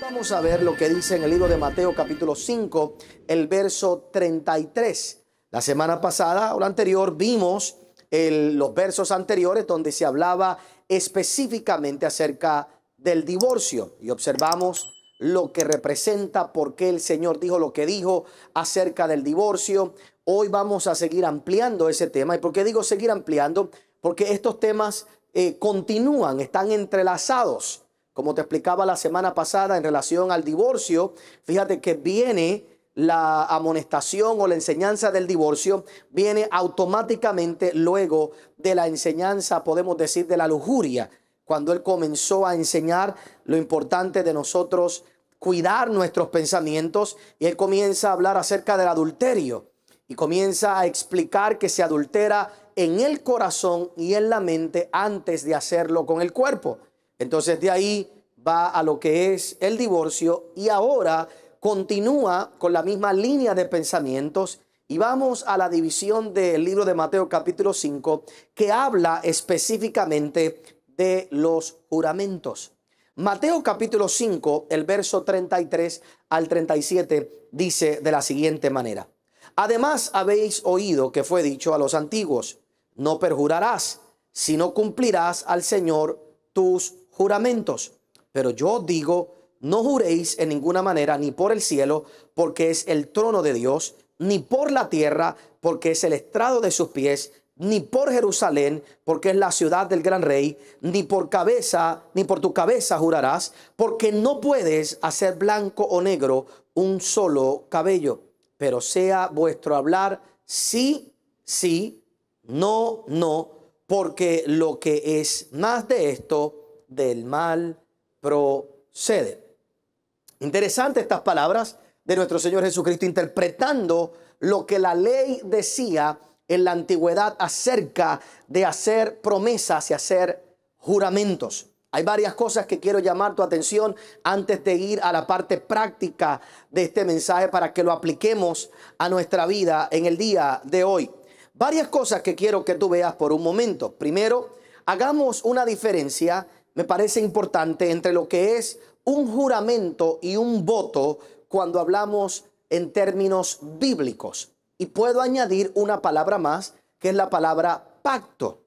Vamos a ver lo que dice en el libro de Mateo capítulo 5, el verso 33. La semana pasada o la anterior vimos los versos anteriores donde se hablaba específicamente acerca del divorcio y observamos lo que representa, por qué el Señor dijo lo que dijo acerca del divorcio. Hoy vamos a seguir ampliando ese tema. ¿Y por qué digo seguir ampliando? Porque estos temas eh, continúan, están entrelazados. Como te explicaba la semana pasada en relación al divorcio, fíjate que viene la amonestación o la enseñanza del divorcio, viene automáticamente luego de la enseñanza, podemos decir, de la lujuria, cuando él comenzó a enseñar lo importante de nosotros cuidar nuestros pensamientos y él comienza a hablar acerca del adulterio y comienza a explicar que se adultera en el corazón y en la mente antes de hacerlo con el cuerpo. Entonces de ahí va a lo que es el divorcio y ahora continúa con la misma línea de pensamientos y vamos a la división del libro de Mateo capítulo 5 que habla específicamente de los juramentos. Mateo capítulo 5, el verso 33 al 37 dice de la siguiente manera. Además habéis oído que fue dicho a los antiguos, no perjurarás, sino cumplirás al Señor tus juramentos. Pero yo digo, no juréis en ninguna manera, ni por el cielo, porque es el trono de Dios, ni por la tierra, porque es el estrado de sus pies, ni por Jerusalén, porque es la ciudad del gran rey, ni por cabeza, ni por tu cabeza jurarás, porque no puedes hacer blanco o negro un solo cabello, pero sea vuestro hablar sí, sí no, no, porque lo que es más de esto, del mal procede. Interesante estas palabras de nuestro Señor Jesucristo interpretando lo que la ley decía en la antigüedad acerca de hacer promesas y hacer juramentos. Hay varias cosas que quiero llamar tu atención antes de ir a la parte práctica de este mensaje para que lo apliquemos a nuestra vida en el día de hoy. Varias cosas que quiero que tú veas por un momento. Primero, hagamos una diferencia, me parece importante, entre lo que es un juramento y un voto cuando hablamos en términos bíblicos. Y puedo añadir una palabra más, que es la palabra pacto.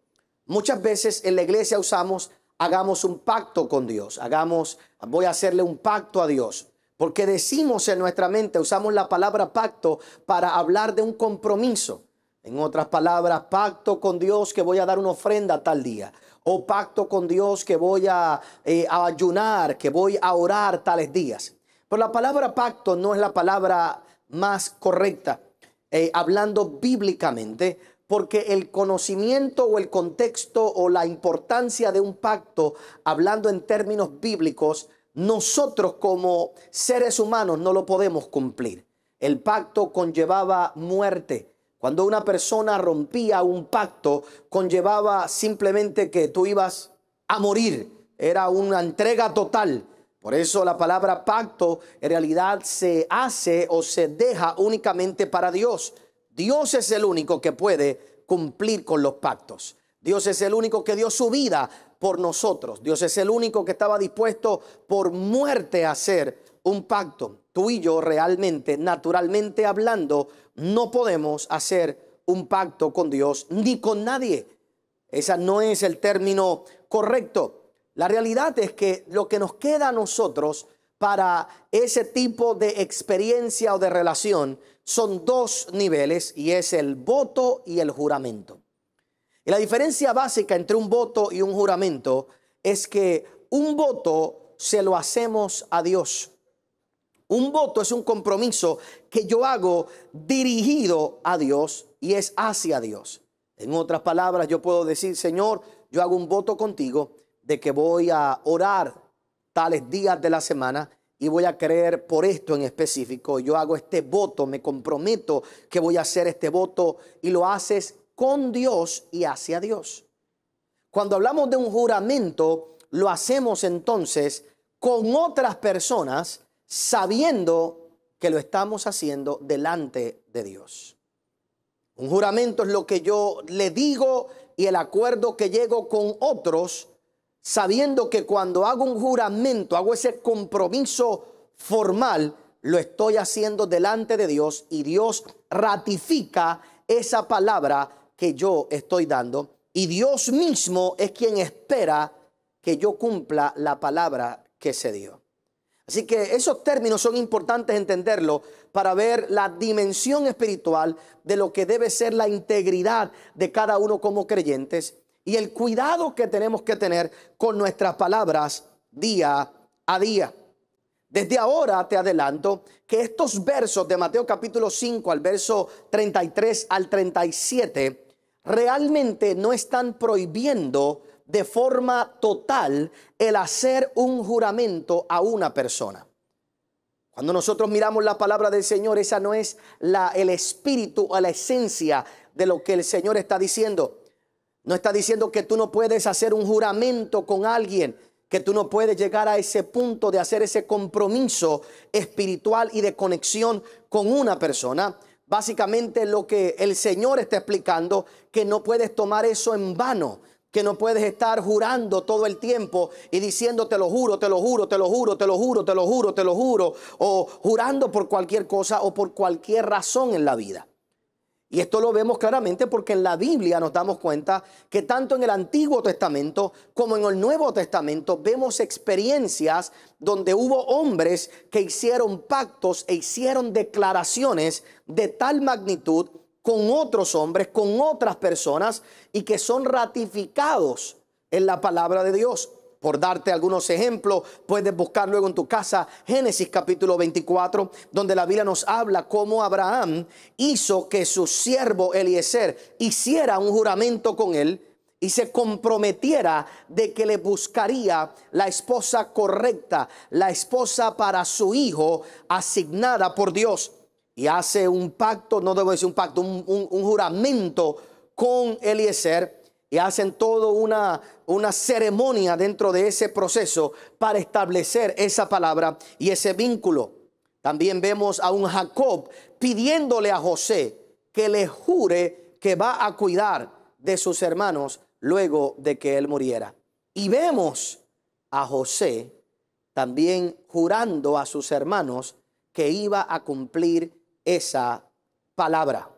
Muchas veces en la iglesia usamos hagamos un pacto con Dios, hagamos, voy a hacerle un pacto a Dios. Porque decimos en nuestra mente, usamos la palabra pacto para hablar de un compromiso. En otras palabras, pacto con Dios que voy a dar una ofrenda tal día. O pacto con Dios que voy a, eh, ayunar, que voy a orar tales días. Pero la palabra pacto no es la palabra más correcta, eh, hablando bíblicamente, porque el conocimiento o el contexto o la importancia de un pacto, hablando en términos bíblicos, nosotros como seres humanos no lo podemos cumplir. El pacto conllevaba muerte. Cuando una persona rompía un pacto, conllevaba simplemente que tú ibas a morir. Era una entrega total. Por eso la palabra pacto en realidad se hace o se deja únicamente para Dios. Dios es el único que puede cumplir con los pactos. Dios es el único que dio su vida por nosotros. Dios es el único que estaba dispuesto por muerte a ser un pacto. Tú y yo realmente, naturalmente hablando, no podemos hacer un pacto con Dios ni con nadie. Ese no es el término correcto. La realidad es que lo que nos queda a nosotros para ese tipo de experiencia o de relación son dos niveles y es el voto y el juramento. Y la diferencia básica entre un voto y un juramento es que un voto se lo hacemos a Dios un voto es un compromiso que yo hago dirigido a Dios y es hacia Dios. En otras palabras, yo puedo decir, Señor, yo hago un voto contigo de que voy a orar tales días de la semana y voy a creer por esto en específico. Yo hago este voto, me comprometo que voy a hacer este voto y lo haces con Dios y hacia Dios. Cuando hablamos de un juramento, lo hacemos entonces con otras personas sabiendo que lo estamos haciendo delante de Dios. Un juramento es lo que yo le digo y el acuerdo que llego con otros, sabiendo que cuando hago un juramento, hago ese compromiso formal, lo estoy haciendo delante de Dios y Dios ratifica esa palabra que yo estoy dando. Y Dios mismo es quien espera que yo cumpla la palabra que se dio. Así que esos términos son importantes entenderlo para ver la dimensión espiritual de lo que debe ser la integridad de cada uno como creyentes y el cuidado que tenemos que tener con nuestras palabras día a día. Desde ahora te adelanto que estos versos de Mateo capítulo 5 al verso 33 al 37 realmente no están prohibiendo de forma total el hacer un juramento a una persona. Cuando nosotros miramos la palabra del Señor, esa no es la, el espíritu o la esencia de lo que el Señor está diciendo. No está diciendo que tú no puedes hacer un juramento con alguien, que tú no puedes llegar a ese punto de hacer ese compromiso espiritual y de conexión con una persona. Básicamente lo que el Señor está explicando, que no puedes tomar eso en vano que no puedes estar jurando todo el tiempo y diciendo te lo juro, te lo juro, te lo juro, te lo juro, te lo juro, te lo juro, o jurando por cualquier cosa o por cualquier razón en la vida. Y esto lo vemos claramente porque en la Biblia nos damos cuenta que tanto en el Antiguo Testamento como en el Nuevo Testamento vemos experiencias donde hubo hombres que hicieron pactos e hicieron declaraciones de tal magnitud con otros hombres, con otras personas y que son ratificados en la palabra de Dios. Por darte algunos ejemplos, puedes buscar luego en tu casa Génesis capítulo 24, donde la Biblia nos habla cómo Abraham hizo que su siervo Eliezer hiciera un juramento con él y se comprometiera de que le buscaría la esposa correcta, la esposa para su hijo asignada por Dios y hace un pacto, no debo decir un pacto, un, juramento con Eliezer y hacen toda una, una ceremonia dentro de ese proceso para establecer esa palabra y ese vínculo. También vemos a un Jacob pidiéndole a José que le jure que va a cuidar de sus hermanos luego de que él muriera. Y vemos a José también jurando a sus hermanos que iba a cumplir esa palabra.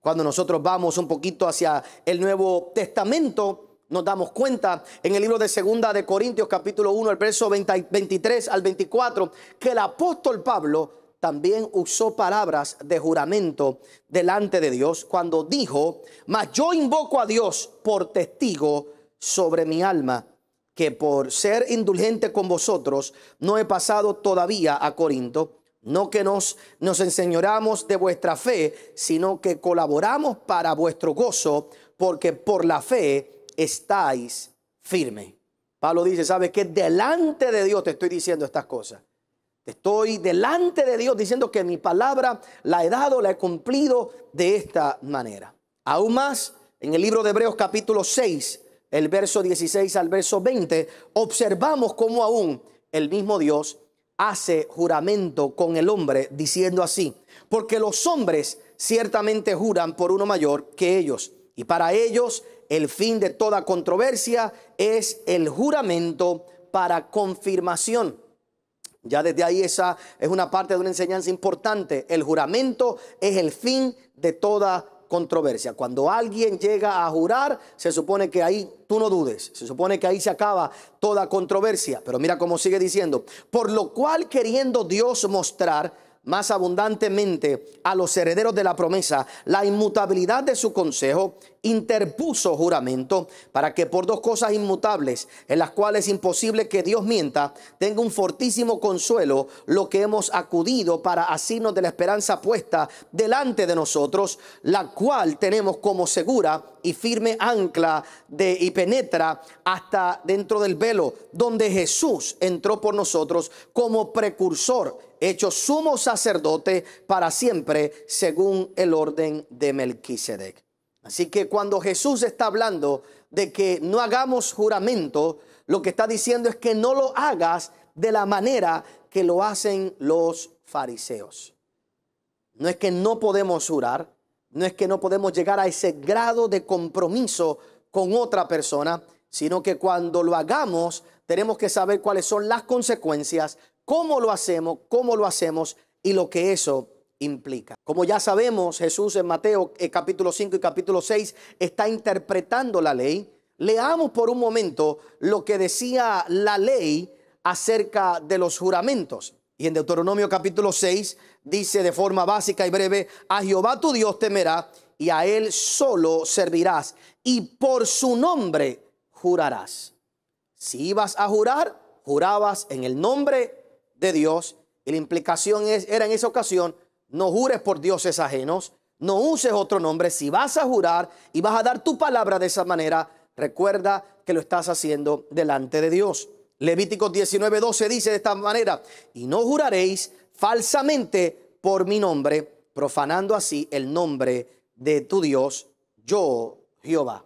Cuando nosotros vamos un poquito hacia el Nuevo Testamento, nos damos cuenta en el libro de Segunda de Corintios capítulo 1, el verso 23 al 24, que el apóstol Pablo también usó palabras de juramento delante de Dios cuando dijo, mas yo invoco a Dios por testigo sobre mi alma, que por ser indulgente con vosotros no he pasado todavía a Corinto no que nos, nos enseñoramos de vuestra fe, sino que colaboramos para vuestro gozo, porque por la fe estáis firme. Pablo dice, ¿sabes qué? Delante de Dios te estoy diciendo estas cosas. Estoy delante de Dios diciendo que mi palabra la he dado, la he cumplido de esta manera. Aún más, en el libro de Hebreos capítulo 6, el verso 16 al verso 20, observamos cómo aún el mismo Dios hace juramento con el hombre diciendo así, porque los hombres ciertamente juran por uno mayor que ellos, y para ellos el fin de toda controversia es el juramento para confirmación. Ya desde ahí esa es una parte de una enseñanza importante. El juramento es el fin de toda controversia. Cuando alguien llega a jurar, se supone que ahí tú no dudes, se supone que ahí se acaba toda controversia. Pero mira cómo sigue diciendo, por lo cual queriendo Dios mostrar más abundantemente a los herederos de la promesa la inmutabilidad de su consejo, interpuso juramento para que por dos cosas inmutables, en las cuales es imposible que Dios mienta, tenga un fortísimo consuelo lo que hemos acudido para asirnos de la esperanza puesta delante de nosotros, la cual tenemos como segura y firme ancla de, y penetra hasta dentro del velo, donde Jesús entró por nosotros como precursor hecho sumo sacerdote para siempre según el orden de Melquisedec. Así que cuando Jesús está hablando de que no hagamos juramento, lo que está diciendo es que no lo hagas de la manera que lo hacen los fariseos. No es que no podemos jurar, no es que no podemos llegar a ese grado de compromiso con otra persona, sino que cuando lo hagamos tenemos que saber cuáles son las consecuencias, cómo lo hacemos, cómo lo hacemos y lo que eso implica. Como ya sabemos, Jesús en Mateo eh, capítulo 5 y capítulo 6 está interpretando la ley. Leamos por un momento lo que decía la ley acerca de los juramentos. Y en Deuteronomio capítulo 6 dice de forma básica y breve, a Jehová tu Dios temerá y a él solo servirás y por su nombre jurarás. Si ibas a jurar, jurabas en el nombre de Dios. Y la implicación es, era en esa ocasión, no jures por dioses ajenos, no uses otro nombre. Si vas a jurar y vas a dar tu palabra de esa manera, recuerda que lo estás haciendo delante de Dios. Levítico 12 dice de esta manera, y no juraréis falsamente por mi nombre, profanando así el nombre de tu Dios, yo Jehová.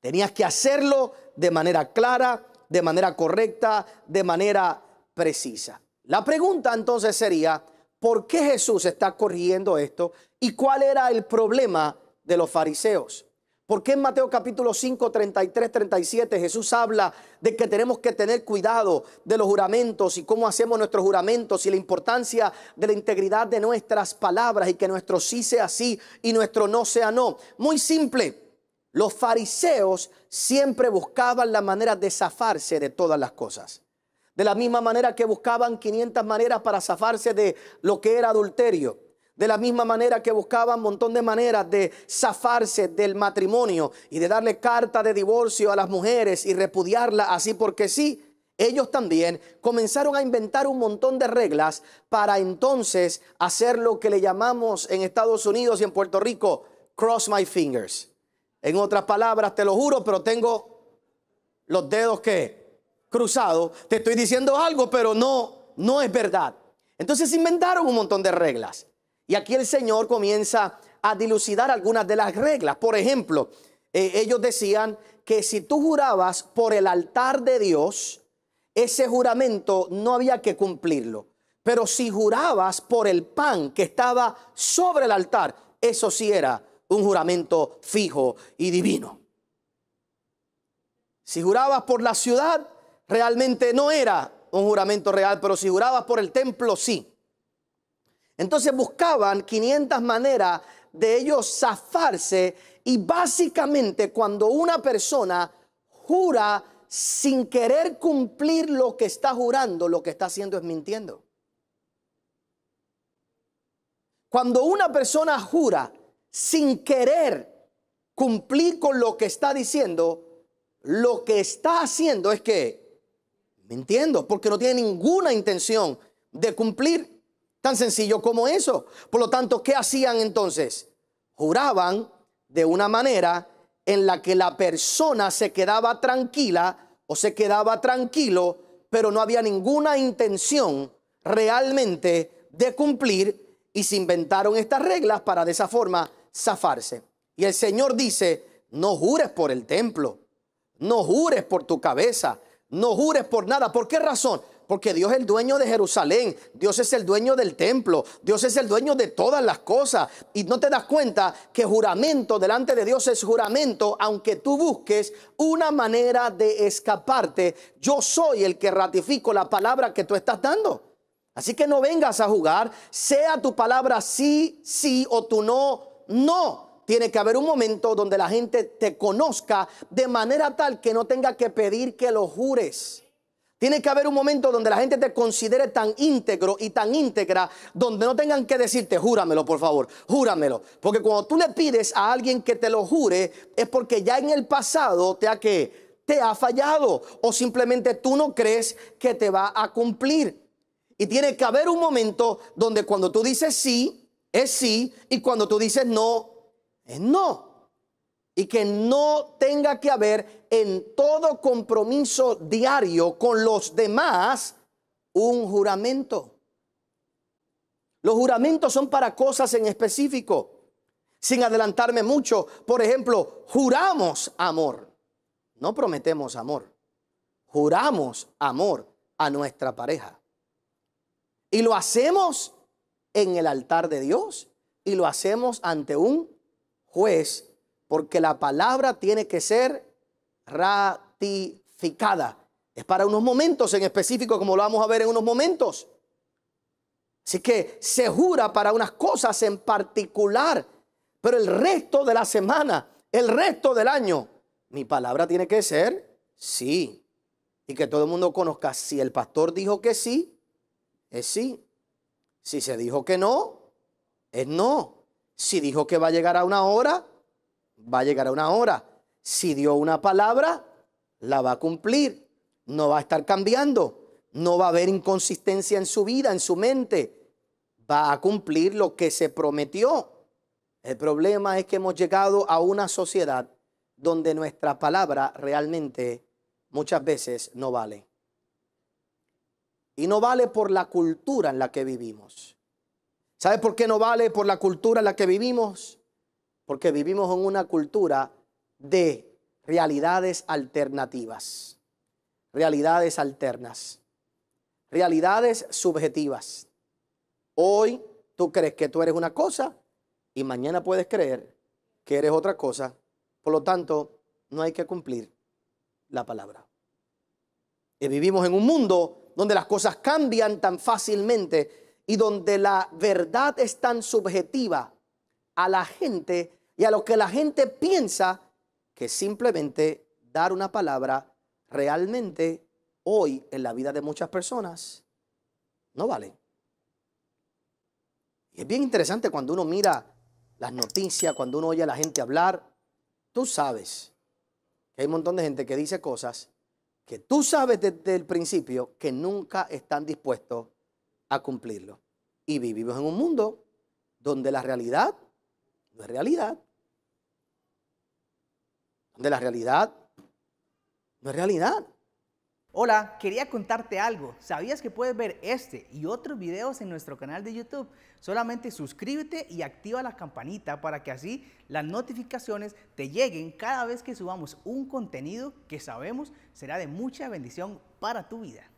Tenías que hacerlo de manera clara, de manera correcta, de manera precisa. La pregunta entonces sería, ¿por qué Jesús está corrigiendo esto? ¿Y cuál era el problema de los fariseos? ¿Por qué en Mateo capítulo 5, 33, 37 Jesús habla de que tenemos que tener cuidado de los juramentos y cómo hacemos nuestros juramentos y la importancia de la integridad de nuestras palabras y que nuestro sí sea sí y nuestro no sea no? Muy simple, los fariseos siempre buscaban la manera de zafarse de todas las cosas. De la misma manera que buscaban 500 maneras para zafarse de lo que era adulterio. De la misma manera que buscaban un montón de maneras de zafarse del matrimonio y de darle carta de divorcio a las mujeres y repudiarla así porque sí, ellos también comenzaron a inventar un montón de reglas para entonces hacer lo que le llamamos en Estados Unidos y en Puerto Rico, cross my fingers. En otras palabras, te lo juro, pero tengo los dedos que cruzado, te estoy diciendo algo, pero no, no es verdad. Entonces inventaron un montón de reglas. Y aquí el Señor comienza a dilucidar algunas de las reglas. Por ejemplo, eh, ellos decían que si tú jurabas por el altar de Dios, ese juramento no había que cumplirlo. Pero si jurabas por el pan que estaba sobre el altar, eso sí era un juramento fijo y divino. Si jurabas por la ciudad, realmente no era un juramento real, pero si jurabas por el templo, sí. Entonces buscaban 500 maneras de ellos zafarse y básicamente cuando una persona jura sin querer cumplir lo que está jurando, lo que está haciendo es mintiendo. Cuando una persona jura sin querer cumplir con lo que está diciendo, lo que está haciendo es que Entiendo porque no tiene ninguna intención de cumplir. Tan sencillo como eso. Por lo tanto, ¿qué hacían entonces? Juraban de una manera en la que la persona se quedaba tranquila o se quedaba tranquilo, pero no había ninguna intención realmente de cumplir y se inventaron estas reglas para de esa forma zafarse. Y el Señor dice, no jures por el templo, no jures por tu cabeza, no jures por nada. ¿Por qué razón? Porque Dios es el dueño de Jerusalén, Dios es el dueño del templo, Dios es el dueño de todas las cosas. Y no te das cuenta que juramento delante de Dios es juramento, aunque tú busques una manera de escaparte. Yo soy el que ratifico la palabra que tú estás dando. Así que no vengas a jugar, sea tu palabra sí, sí o tu no, no. Tiene que haber un momento donde la gente te conozca de manera tal que no tenga que pedir que lo jures. Tiene que haber un momento donde la gente te considere tan íntegro y tan íntegra, donde no tengan que decirte, júramelo, por favor, júramelo. Porque cuando tú le pides a alguien que te lo jure, es porque ya en el pasado te ha que te ha fallado o simplemente tú no crees que te va a cumplir. Y tiene que haber un momento donde cuando tú dices sí, es sí, y cuando tú dices no, es no. Y que no tenga que haber en todo compromiso diario con los demás un juramento. Los juramentos son para cosas en específico. Sin adelantarme mucho, por ejemplo, juramos amor. No prometemos amor. Juramos amor a nuestra pareja. Y lo hacemos en el altar de Dios y lo hacemos ante un juez, porque la palabra tiene que ser ratificada. Es para unos momentos en específico, como lo vamos a ver en unos momentos. Así que se jura para unas cosas en particular, pero el resto de la semana, el resto del año, mi palabra tiene que ser sí. Y que todo el mundo conozca, si el pastor dijo que sí, es sí. Si se dijo que no, es no. Si dijo que va a llegar a una hora, va a llegar a una hora. Si dio una palabra, la va a cumplir. No va a estar cambiando. No va a haber inconsistencia en su vida, en su mente. Va a cumplir lo que se prometió. El problema es que hemos llegado a una sociedad donde nuestra palabra realmente muchas veces no vale. Y no vale por la cultura en la que vivimos. ¿Sabe por qué no vale? Por la cultura en la que vivimos. Porque vivimos en una cultura de realidades alternativas, realidades alternas, realidades subjetivas. Hoy tú crees que tú eres una cosa y mañana puedes creer que eres otra cosa. Por lo tanto, no hay que cumplir la palabra. Y vivimos en un mundo donde las cosas cambian tan fácilmente y donde la verdad es tan subjetiva a la gente y a lo que la gente piensa que simplemente dar una palabra realmente hoy en la vida de muchas personas no vale. Y es bien interesante cuando uno mira las noticias, cuando uno oye a la gente hablar, tú sabes que hay un montón de gente que dice cosas que tú sabes desde el principio que nunca están dispuestos a cumplirlo. Y vivimos en un mundo donde la realidad no es realidad. Donde la realidad no es realidad. Hola, quería contarte algo. ¿Sabías que puedes ver este y otros videos en nuestro canal de YouTube? Solamente suscríbete y activa la campanita para que así las notificaciones te lleguen cada vez que subamos un contenido que sabemos será de mucha bendición para tu vida.